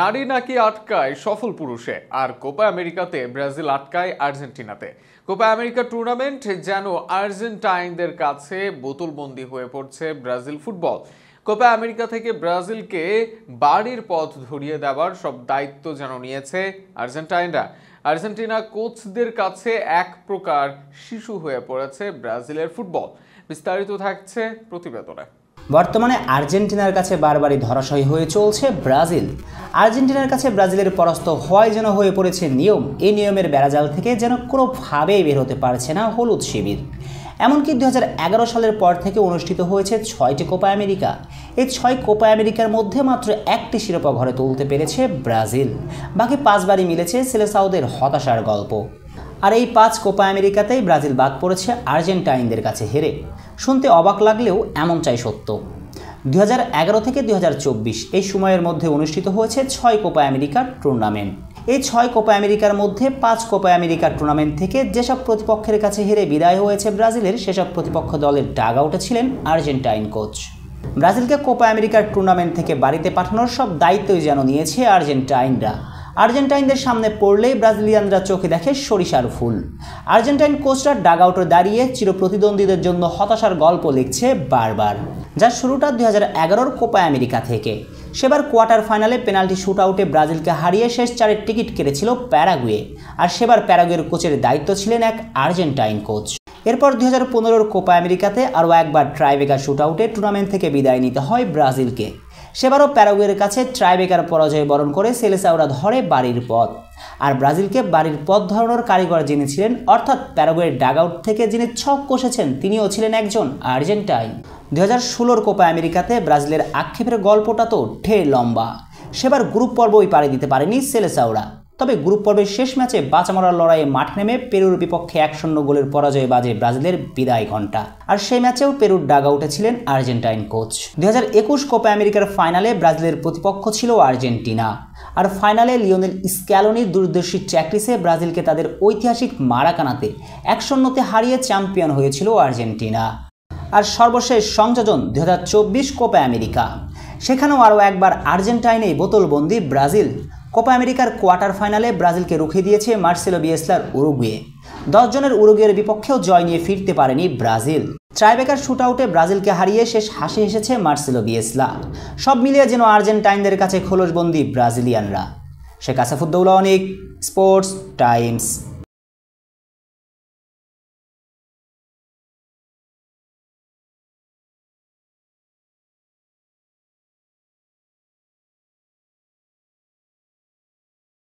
নারী নাকি আটকায় সফল পুরুষে আর কোপা আমেরিকাতে ব্রাজিল আটকায় আর্জেন্টিনাতে কোপা আমেরিকা টুর্নামেন্ট যেন আর্জেন্টাইনদের কাছে বোতলবন্দি হয়ে পড়ছে ব্রাজিল ফুটবল কোপা আমেরিকা থেকে ব্রাজিলকে বাড়ির পথ ধরিয়ে দেওয়ার সব দায়িত্ব যেন নিয়েছে আর্জেন্টাইনরা আর্জেন্টিনা কোচদের কাছে এক প্রকার শিশু হয়ে পড়েছে ব্রাজিলের ফুটবল বিস্তারিত থাকছে প্রতিবেদনে বর্তমানে আর্জেন্টিনার কাছে বারবারই ধরাশয়ী হয়ে চলছে ব্রাজিল আর্জেন্টিনার কাছে ব্রাজিলের পরাস্ত হওয়ায় যেন হয়ে পড়েছে নিয়ম এই নিয়মের বেড়াজাল থেকে যেন কোনোভাবেই বের হতে পারছে না হলুদ শিবির এমনকি দু সালের পর থেকে অনুষ্ঠিত হয়েছে ছয়টি কোপা আমেরিকা এই ছয় কোপা আমেরিকার মধ্যে মাত্র একটি শিরোপা ঘরে তুলতে পেরেছে ব্রাজিল বাকি পাঁচবারই মিলেছে সেলেসাউদের হতাশার গল্প আর এই পাঁচ কোপা আমেরিকাতেই ব্রাজিল বাদ পড়েছে আর্জেন্টাইনদের কাছে হেরে শুনতে অবাক লাগলেও এমন চাই সত্য দু থেকে দু এই সময়ের মধ্যে অনুষ্ঠিত হয়েছে ছয় কোপা আমেরিকার টুর্নামেন্ট এই ছয় কোপা আমেরিকার মধ্যে পাঁচ কোপা আমেরিকার টুর্নামেন্ট থেকে যেসব প্রতিপক্ষের কাছে হেরে বিদায় হয়েছে ব্রাজিলের সেসব প্রতিপক্ষ দলের ডাগ আউটে ছিলেন আর্জেন্টাইন কোচ ব্রাজিলকে কোপা আমেরিকার টুর্নামেন্ট থেকে বাড়িতে পাঠানোর সব দায়িত্বই যেন নিয়েছে আর্জেন্টাইনরা আর্জেন্টাইনদের সামনে পড়লেই ব্রাজিলিয়ানরা চোখে দেখে সরিষার ফুল আর্জেন্টাইন কোচরা ডাগ আউটে দাঁড়িয়ে চিরপ্রতিদ্বন্দ্বীদের জন্য হতাশার গল্প লিখছে বারবার যার শুরুটা দুই হাজার কোপা আমেরিকা থেকে সেবার কোয়ার্টার ফাইনালে পেনাল্টি শ্যুট আউটে ব্রাজিলকে হারিয়ে শেষ চারের টিকিট কেটেছিল প্যারাগুয়ে আর সেবার প্যারাগুয়ের কোচের দায়িত্ব ছিলেন এক আর্জেন্টাইন কোচ এরপর দুই হাজার কোপা আমেরিকাতে আরও একবার ট্রাইবেকার শ্যুট আউটে টুর্নামেন্ট থেকে বিদায় নিতে হয় ব্রাজিলকে সেবারও প্যারাগুয়ের কাছে ট্রাইবেকার পরাজয় বরণ করে সেলেসাওরা ধরে বাড়ির পথ আর ব্রাজিলকে বাড়ির পথ ধরানোর কারিগর যিনি ছিলেন অর্থাৎ প্যারাগুয়ের আউট থেকে যিনি ছক কষেছেন তিনিও ছিলেন একজন আর্জেন্টাইন দু হাজার ষোলোর কোপা আমেরিকাতে ব্রাজিলের আক্ষেপের গল্পটা তো ঠে লম্বা সেবার গ্রুপ পর্বই পাড়ি দিতে পারেনি সেলেসাওরা তবে গ্রুপ পর্বের শেষ ম্যাচে বাঁচামার লড়াইয়ে মাঠে নেমে পেরুর বিপক্ষে এক শূন্য গোলের পরাজয়ে বাজে ব্রাজিলের বিদায় ঘণ্টা আর সেই ম্যাচেও পেরুর ডাগা উঠেছিলেন আর্জেন্টাইন কোচ দু হাজার একুশ কোপা আমেরিকার ফাইনালে ব্রাজিলের প্রতিপক্ষ ছিল আর্জেন্টিনা আর ফাইনালে লিওনেল স্ক্যালোনির দূরদর্শী চ্যাক্রিসে ব্রাজিলকে তাদের ঐতিহাসিক মারাকানাতে এক শূন্যতে হারিয়ে চ্যাম্পিয়ন হয়েছিল আর্জেন্টিনা আর সর্বশেষ সংযোজন দু হাজার চব্বিশ কোপা আমেরিকা সেখানেও আরও একবার আর্জেন্টাইনেই বোতলবন্দি ব্রাজিল কোপা আমেরিকার কোয়ার্টার ফাইনালে ব্রাজিলকে রুখে দিয়েছে মার্সেলো বিয়েসলার উরুগুয়ে দশ জনের উরুগুয়ের বিপক্ষেও জয় নিয়ে ফিরতে পারেনি ব্রাজিল ট্রাইবেকার আউটে ব্রাজিলকে হারিয়ে শেষ হাসি হেসেছে মার্সেলো বিয়েসলা সব মিলিয়ে যেন আর্জেন্টাইনদের কাছে খোলসবন্দি ব্রাজিলিয়ানরা শেখ আসাফুদ্দৌলা অনিক স্পোর্টস টাইমস